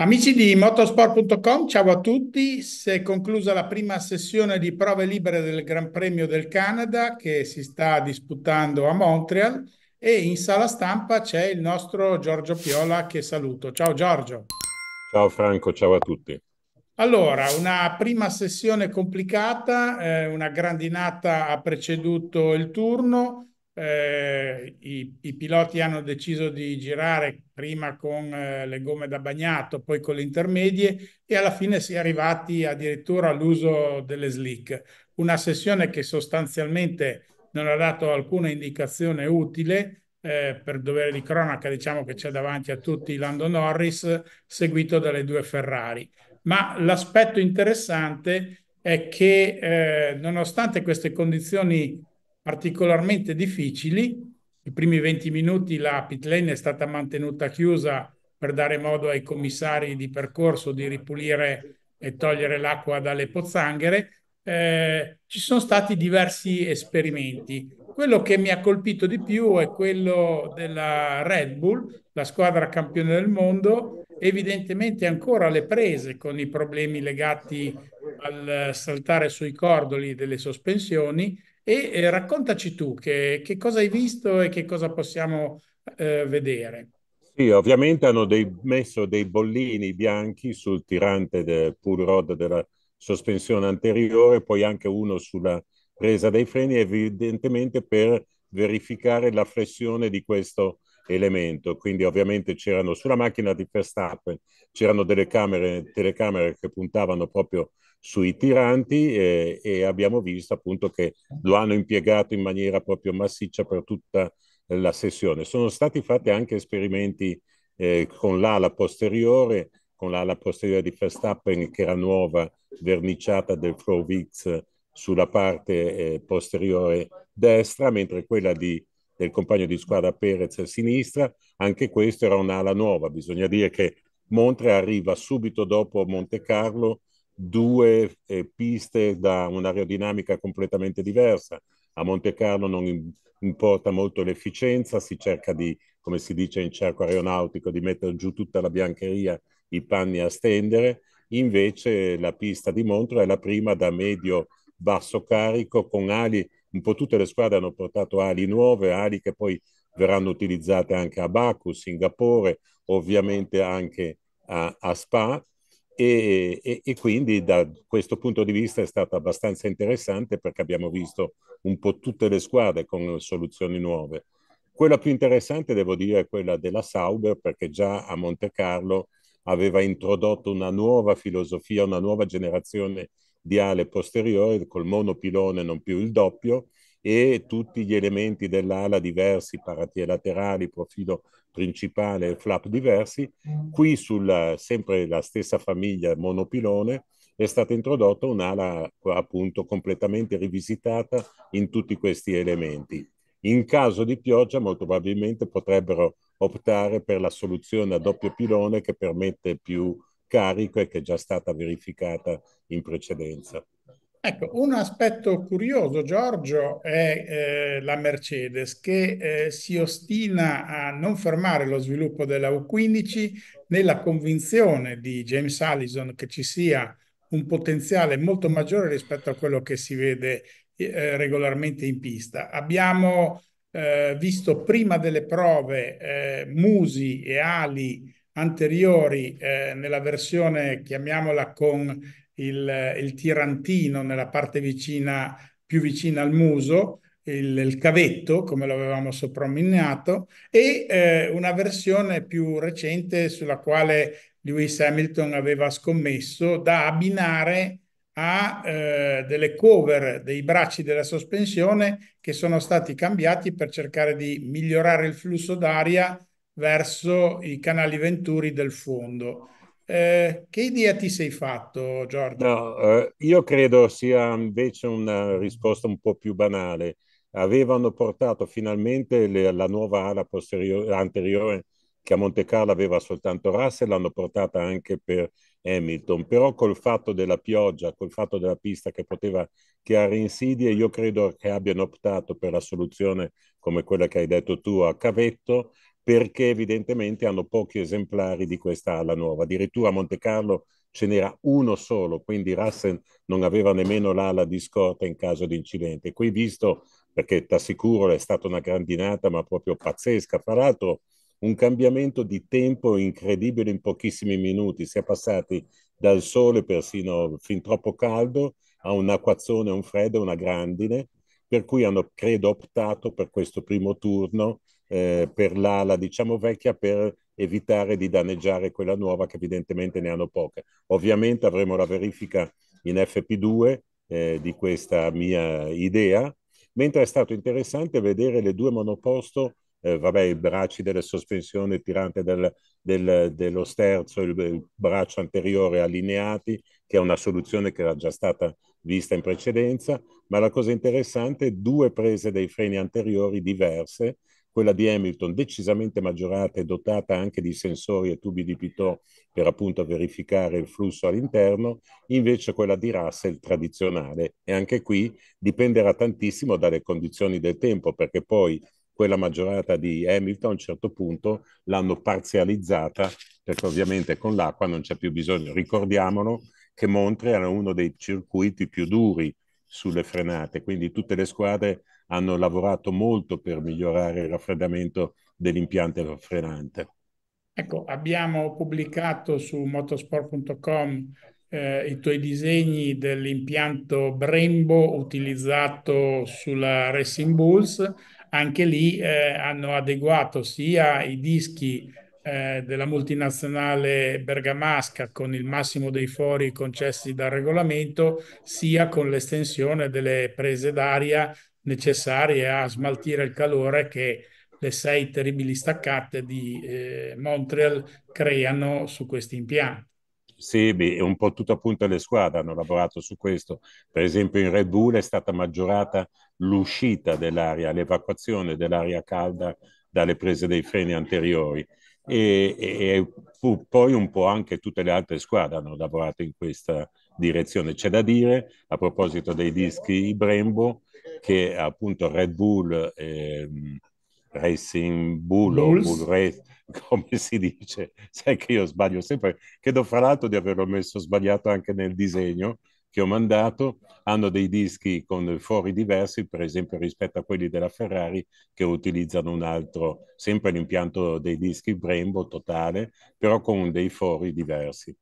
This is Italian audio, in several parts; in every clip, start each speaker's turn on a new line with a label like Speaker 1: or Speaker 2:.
Speaker 1: Amici di motorsport.com, ciao a tutti. Si è conclusa la prima sessione di prove libere del Gran Premio del Canada che si sta disputando a Montreal e in sala stampa c'è il nostro Giorgio Piola che saluto. Ciao Giorgio.
Speaker 2: Ciao Franco, ciao a tutti.
Speaker 1: Allora, una prima sessione complicata, eh, una grandinata ha preceduto il turno eh, i, i, piloti hanno deciso di girare prima con eh, le gomme da bagnato, poi con le intermedie e alla fine si è arrivati addirittura all'uso delle slick. Una sessione che sostanzialmente non ha dato alcuna indicazione utile. Eh, per dovere di cronaca, diciamo che c'è davanti a tutti Lando Norris, seguito dalle due Ferrari. Ma l'aspetto interessante è che, eh, nonostante queste condizioni particolarmente difficili. I primi 20 minuti la pit lane è stata mantenuta chiusa per dare modo ai commissari di percorso di ripulire e togliere l'acqua dalle pozzanghere. Eh, ci sono stati diversi esperimenti. Quello che mi ha colpito di più è quello della Red Bull, la squadra campione del mondo, evidentemente ancora alle prese con i problemi legati al saltare sui cordoli delle sospensioni, e eh, raccontaci tu che, che, cosa hai visto e che cosa possiamo eh, vedere.
Speaker 2: Sì, ovviamente hanno dei, messo dei bollini bianchi sul tirante del pull rod della sospensione anteriore, poi anche uno sulla presa dei freni, evidentemente per verificare la flessione di questo elemento. Quindi ovviamente c'erano sulla macchina di Verstappen, c'erano delle camere, telecamere che puntavano proprio sui tiranti e, e, abbiamo visto appunto che lo hanno impiegato in maniera proprio massiccia per tutta la sessione. Sono stati fatti anche esperimenti eh, con l'ala posteriore, con l'ala posteriore di Verstappen che era nuova, verniciata del Flowvix sulla parte eh, posteriore destra, mentre quella di del compagno di squadra Perez a sinistra, anche questo era un'ala nuova, bisogna dire che Montre arriva subito dopo Monte Carlo, due eh, piste da un'aerodinamica completamente diversa. A Monte Carlo non importa molto l'efficienza, si cerca di, come si dice in cerco aeronautico, di mettere giù tutta la biancheria, i panni a stendere. Invece la pista di Montre è la prima da medio basso carico con ali un po' tutte le squadre hanno portato ali nuove, ali che poi verranno utilizzate anche a Baku, Singapore, ovviamente anche a, a Spa. E, e, e, quindi da questo punto di vista è stato abbastanza interessante perché abbiamo visto un po' tutte le squadre con soluzioni nuove. Quella più interessante, devo dire, è quella della Sauber perché già a Monte Carlo aveva introdotto una nuova filosofia, una nuova generazione di ale posteriore col monopilone non più il doppio e tutti gli elementi dell'ala diversi, paratie laterali, profilo principale e flap diversi. Qui sulla sempre la stessa famiglia monopilone è stata introdotta un'ala appunto completamente rivisitata in tutti questi elementi. In caso di pioggia molto probabilmente potrebbero optare per la soluzione a doppio pilone che permette più carica e che è già stata verificata in precedenza.
Speaker 1: Ecco, un aspetto curioso, Giorgio, è eh, la Mercedes che eh, si ostina a non fermare lo sviluppo della U15 nella convinzione di James Allison che ci sia un potenziale molto maggiore rispetto a quello che si vede eh, regolarmente in pista. Abbiamo eh, visto prima delle prove eh, Musi e Ali anteriori eh, nella versione, chiamiamola con il, eh, il, tirantino nella parte vicina, più vicina al muso, il, il cavetto, come lo avevamo soprannominato, e eh, una versione più recente sulla quale Lewis Hamilton aveva scommesso da abbinare a eh, delle cover dei bracci della sospensione che sono stati cambiati per cercare di migliorare il flusso d'aria verso i canali venturi del fondo. Eh, che idea ti sei fatto, Giorgio?
Speaker 2: No, eh, io credo sia invece una risposta un po' più banale. Avevano portato finalmente le, la nuova ala posteriore, anteriore che a Monte Carlo aveva soltanto Russell, l'hanno portata anche per Hamilton, però col fatto della pioggia, col fatto della pista che poteva creare insidie, io credo che abbiano optato per la soluzione come quella che hai detto tu a Cavetto perché evidentemente hanno pochi esemplari di questa ala nuova. Addirittura a Monte Carlo ce n'era uno solo, quindi Rassen non aveva nemmeno l'ala di scorta in caso di incidente. Qui visto, perché t'assicuro è stata una grandinata, ma proprio pazzesca, fra l'altro un cambiamento di tempo incredibile in pochissimi minuti, si è passati dal sole persino fin troppo caldo a un acquazzone, un freddo, una grandine, per cui hanno credo optato per questo primo turno eh, per l'ala diciamo vecchia per evitare di danneggiare quella nuova che evidentemente ne hanno poche. Ovviamente avremo la verifica in FP2 eh, di questa mia idea, mentre è stato interessante vedere le due monoposto, eh, vabbè, i bracci delle sospensioni il tirante del, del, dello sterzo, il, il braccio anteriore allineati, che è una soluzione che era già stata vista in precedenza, ma la cosa interessante è due prese dei freni anteriori diverse quella di Hamilton decisamente maggiorata e dotata anche di sensori e tubi di Pitot per appunto verificare il flusso all'interno, invece quella di Russell tradizionale. E anche qui dipenderà tantissimo dalle condizioni del tempo, perché poi quella maggiorata di Hamilton a un certo punto l'hanno parzializzata, perché ovviamente con l'acqua non c'è più bisogno. Ricordiamolo che Montreal è uno dei circuiti più duri sulle frenate, quindi tutte le squadre hanno lavorato molto per migliorare il raffreddamento dell'impianto frenante.
Speaker 1: Ecco, abbiamo pubblicato su motosport.com eh, i tuoi disegni dell'impianto Brembo utilizzato sulla Racing Bulls. Anche lì eh, hanno adeguato sia i dischi eh, della multinazionale bergamasca con il massimo dei fori concessi dal regolamento, sia con l'estensione delle prese d'aria necessarie a smaltire il calore che le sei terribili staccate di eh, Montreal creano su questi impianti.
Speaker 2: Sì, beh, un po' tutto appunto le squadre hanno lavorato su questo. Per esempio in Red Bull è stata maggiorata l'uscita dell'aria, l'evacuazione dell'aria calda dalle prese dei freni anteriori. E, e, e, poi un po' anche tutte le altre squadre hanno lavorato in questa direzione. C'è da dire, a proposito dei dischi Brembo, che appunto Red Bull, eh, Racing Bull Bulls. o Bull Race, come si dice, sai che io sbaglio sempre, credo fra l'altro di averlo messo sbagliato anche nel disegno che ho mandato, hanno dei dischi con fori diversi, per esempio rispetto a quelli della Ferrari, che utilizzano un altro, sempre l'impianto dei dischi Brembo totale, però con dei fori diversi.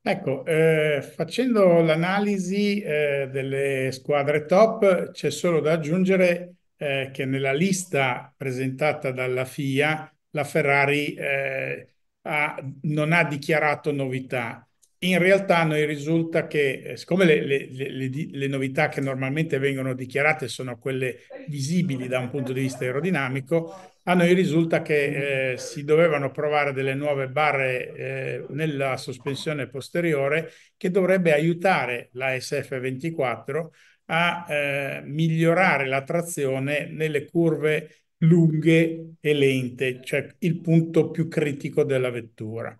Speaker 1: Ecco, eh, facendo l'analisi eh, delle squadre top, c'è solo da aggiungere eh, che nella lista presentata dalla FIA la Ferrari eh, ha, non ha dichiarato novità. In realtà a noi risulta che, eh, siccome le, le, le, le novità che normalmente vengono dichiarate sono quelle visibili da un punto di vista aerodinamico, a noi risulta che eh, si dovevano provare delle nuove barre eh, nella sospensione posteriore che dovrebbe aiutare la SF24 a eh, migliorare la trazione nelle curve lunghe e lente, cioè il punto più critico della vettura.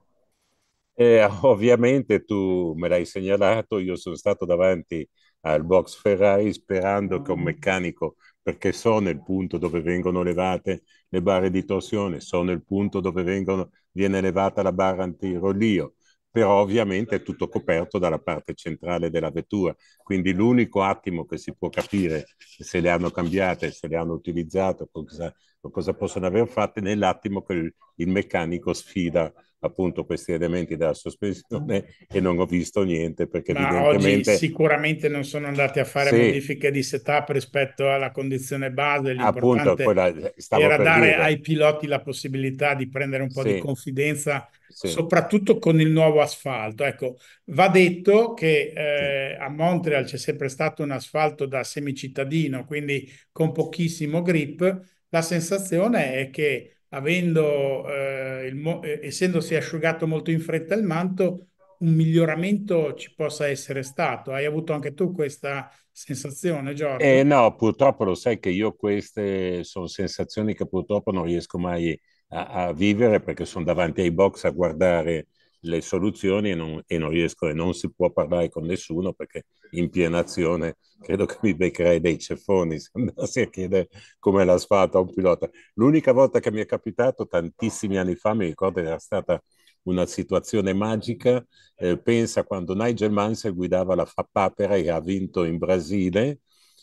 Speaker 2: Eh, ovviamente tu me l'hai segnalato, io sono stato davanti al box Ferrari sperando che un mm. meccanico perché so nel punto dove vengono levate le barre di torsione, so nel punto dove vengono, viene levata la barra antirollio, però ovviamente è tutto coperto dalla parte centrale della vettura, quindi l'unico attimo che si può capire se le hanno cambiate, se le hanno utilizzate, cosa o cosa possono aver fatto nell'attimo che il, il meccanico sfida appunto questi elementi della sospensione e non ho visto niente perché Ma evidentemente... oggi
Speaker 1: sicuramente non sono andati a fare sì. modifiche di setup rispetto alla condizione base appunto quella, eh, era dare dire. ai piloti la possibilità di prendere un po' sì. di confidenza sì. soprattutto con il nuovo asfalto ecco va detto che eh, a Montreal c'è sempre stato un asfalto da semicittadino quindi con pochissimo grip la sensazione è che avendo, eh, mo- eh, essendosi asciugato molto in fretta il manto, un miglioramento ci possa essere stato. Hai avuto anche tu questa sensazione, Giorgio? Eh
Speaker 2: no, purtroppo lo sai che io queste sono sensazioni che purtroppo non riesco mai a, a vivere perché sono davanti ai box a guardare le soluzioni e non, e non, riesco e non si può parlare con nessuno perché in piena azione credo che mi beccherei dei ceffoni se andassi a chiedere come l'asfalto a un pilota. L'unica volta che mi è capitato, tantissimi anni fa, mi ricordo che era stata una situazione magica, eh, pensa quando Nigel Mansell guidava la Fappapera e ha vinto in Brasile,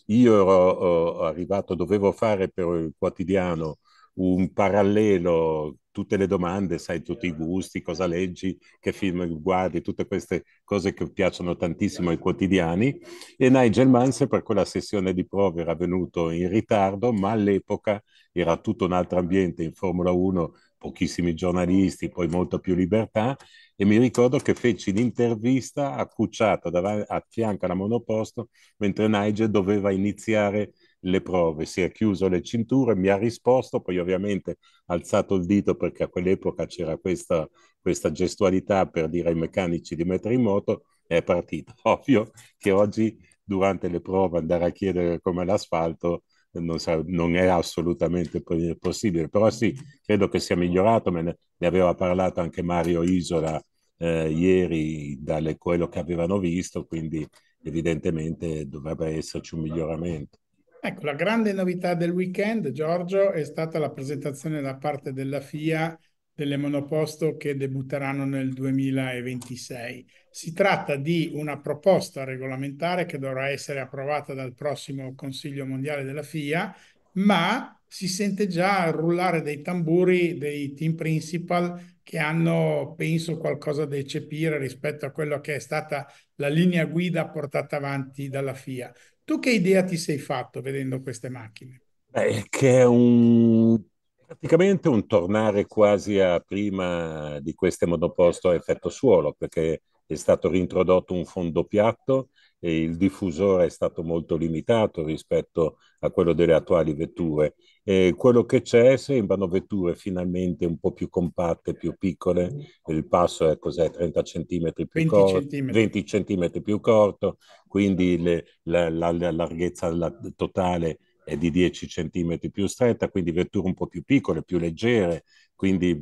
Speaker 2: io ero arrivato, dovevo fare per il quotidiano un parallelo, tutte le domande, sai tutti i eh. gusti, cosa leggi, che film guardi, tutte queste cose che piacciono tantissimo ai quotidiani. E Nigel Mansell per quella sessione di prove era venuto in ritardo, ma all'epoca era tutto un altro ambiente in Formula 1, pochissimi giornalisti, poi molta più libertà. E mi ricordo che feci l'intervista accucciata dav- a fianco alla monoposto mentre Nigel doveva iniziare le prove, si è chiuso le cinture, mi ha risposto, poi ovviamente ha alzato il dito perché a quell'epoca c'era questa, questa gestualità per dire ai meccanici di mettere in moto, è partito. Ovvio che oggi durante le prove andare a chiedere come l'asfalto non, sa, non, è assolutamente possibile, però sì, credo che sia migliorato, me ne, ne aveva parlato anche Mario Isola eh, ieri da quello che avevano visto, quindi evidentemente dovrebbe esserci un miglioramento.
Speaker 1: Ecco, la grande novità del weekend, Giorgio, è stata la presentazione da parte della FIA delle monoposto che debutteranno nel 2026. Si tratta di una proposta regolamentare che dovrà essere approvata dal prossimo Consiglio Mondiale della FIA, ma si sente già il rullare dei tamburi dei team principal che hanno, penso, qualcosa da eccepire rispetto a quello che è stata la linea guida portata avanti dalla FIA. Tu che idea ti sei fatto vedendo queste macchine?
Speaker 2: Beh, che è un praticamente un tornare quasi a prima di queste monoposto a effetto suolo, perché è stato reintrodotto un fondo piatto e il diffusore è stato molto limitato rispetto a quello delle attuali vetture. E quello che c'è sembrano vetture finalmente un po' più compatte, più piccole, il passo è cos'è, 30 cm più 20 corto, cm. 20 cm più corto, quindi le, la, la, la, larghezza la, totale è di 10 cm più stretta, quindi vetture un po' più piccole, più leggere, quindi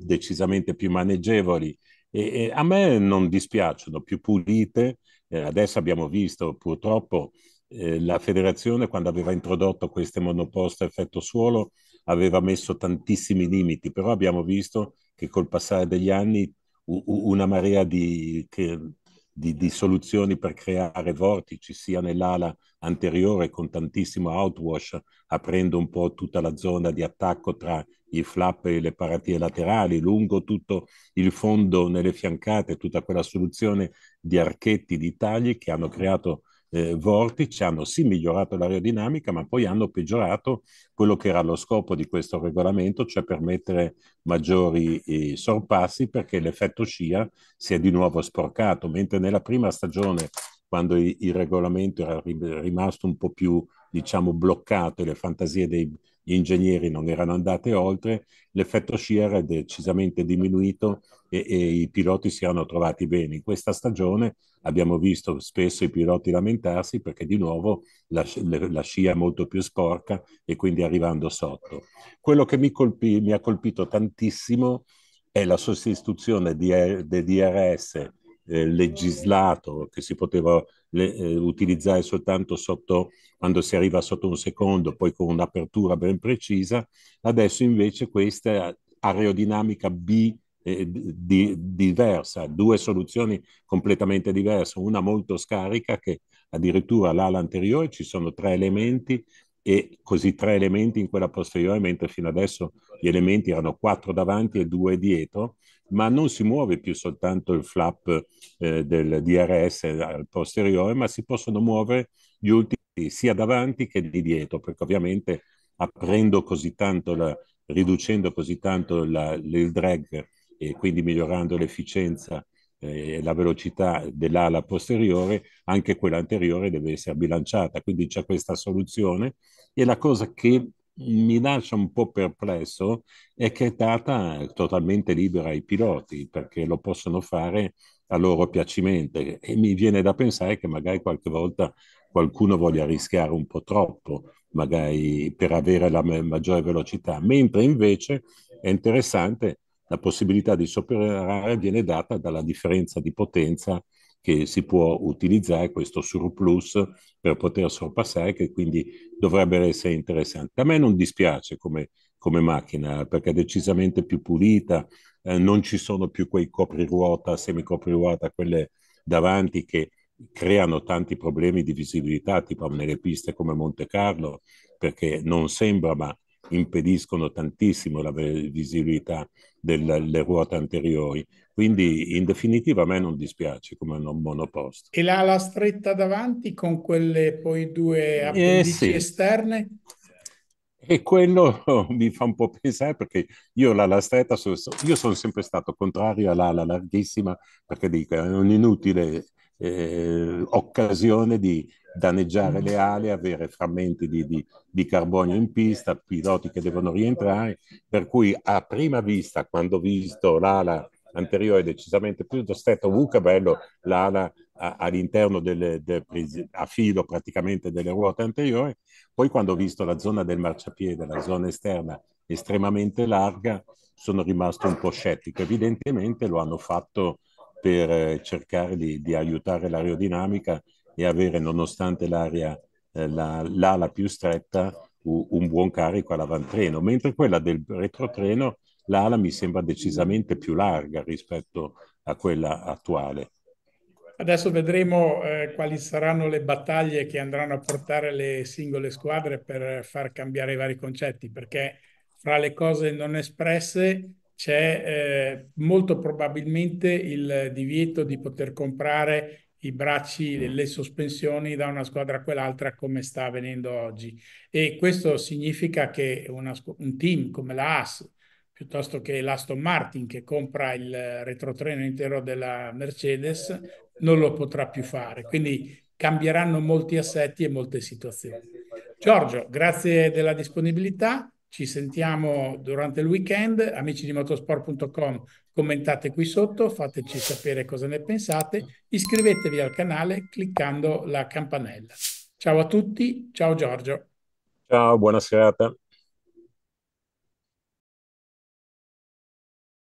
Speaker 2: decisamente più maneggevoli. E, e a me non dispiacciono, più pulite, eh, adesso abbiamo visto purtroppo eh, la federazione quando aveva introdotto queste monoposte a effetto suolo aveva messo tantissimi limiti, però abbiamo visto che col passare degli anni una marea di di, di, soluzioni per creare vortici sia nell'ala anteriore con tantissimo outwash, aprendo un po' tutta la zona di attacco tra i flap e le paratie laterali, lungo tutto il fondo nelle fiancate, tutta quella soluzione di archetti, di tagli che hanno creato eh, vortici hanno sì migliorato l'aerodinamica, ma poi hanno peggiorato quello che era lo scopo di questo regolamento, cioè permettere maggiori eh, sorpassi perché l'effetto scia si è di nuovo sporcato, mentre nella prima stagione, quando il, il regolamento era rimasto un po' più diciamo bloccato e le fantasie dei, gli ingegneri non erano andati oltre, l'effetto scia era decisamente diminuito e, e, i piloti si erano trovati bene. In questa stagione abbiamo visto spesso i piloti lamentarsi perché di nuovo la, la scia è molto più sporca e quindi arrivando sotto. Quello che mi, colpì, mi ha colpito tantissimo è la sostituzione di, del DRS eh, legislato che si poteva le, eh, utilizzare soltanto sotto, quando si arriva sotto un secondo, poi con un'apertura ben precisa, adesso invece questa aerodinamica B eh, di, diversa, due soluzioni completamente diverse, una molto scarica che addirittura l'ala anteriore ci sono tre elementi e così tre elementi in quella posteriore, mentre fino adesso gli elementi erano quattro davanti e due dietro, ma non si muove più soltanto il flap eh, del DRS al posteriore, ma si possono muovere gli ultimi sia davanti che di dietro, perché ovviamente aprendo così tanto, la, riducendo così tanto la, il drag e quindi migliorando l'efficienza eh, la velocità dell'ala posteriore, anche quella anteriore deve essere bilanciata. Quindi c'è questa soluzione e la cosa che mi lascia un po' perplesso è che è data totalmente libera ai piloti perché lo possono fare a loro piacimento e mi viene da pensare che magari qualche volta qualcuno voglia rischiare un po' troppo magari per avere la maggiore velocità mentre invece è interessante la possibilità di superare viene data dalla differenza di potenza che si può utilizzare questo surplus per poter sorpassare, che quindi dovrebbe essere interessante. A me non dispiace come, come macchina, perché è decisamente più pulita, eh, non ci sono più quei copriruota, semicopriruota, quelle davanti che creano tanti problemi di visibilità, tipo nelle piste come Monte Carlo, perché non sembra, ma impediscono tantissimo la visibilità delle ruote anteriori. Quindi in definitiva a me non dispiace come un monoposto.
Speaker 1: E l'ala stretta davanti con quelle poi due eh, appendici eh sì. esterne?
Speaker 2: E quello mi fa un po' pensare perché io l'ala stretta, sono, io sono sempre stato contrario all'ala larghissima perché dico è un inutile eh, occasione di danneggiare le mm. ali, avere frammenti di, di, di, carbonio in pista, piloti che devono rientrare, per cui a prima vista, quando ho visto l'ala anteriore decisamente più stretta, comunque bello l'ala all'interno del, del, a filo praticamente delle ruote anteriori, poi quando ho visto la zona del marciapiede, la zona esterna estremamente larga, sono rimasto un po' scettico. Evidentemente lo hanno fatto per cercare di, di aiutare l'aerodinamica e avere, nonostante l'aria, eh, l'ala più stretta, un buon carico all'avantreno, mentre quella del retrotreno, l'ala mi sembra decisamente più larga rispetto a quella attuale.
Speaker 1: Adesso vedremo eh, quali saranno le battaglie che andranno a portare le singole squadre per far cambiare i vari concetti, perché fra le cose non espresse c'è eh, molto probabilmente il divieto di poter comprare i bracci, le sospensioni da una squadra a quell'altra come sta avvenendo oggi. E questo significa che una, un team come la AS, piuttosto che l'Aston Martin che compra il retrotreno intero della Mercedes, non lo potrà più fare. Quindi cambieranno molti assetti e molte situazioni. Giorgio, grazie della disponibilità. Ci sentiamo durante il weekend. Amici di motorsport.com, commentate qui sotto, fateci sapere cosa ne pensate. Iscrivetevi al canale cliccando la campanella. Ciao a tutti, ciao Giorgio. Ciao, buona serata.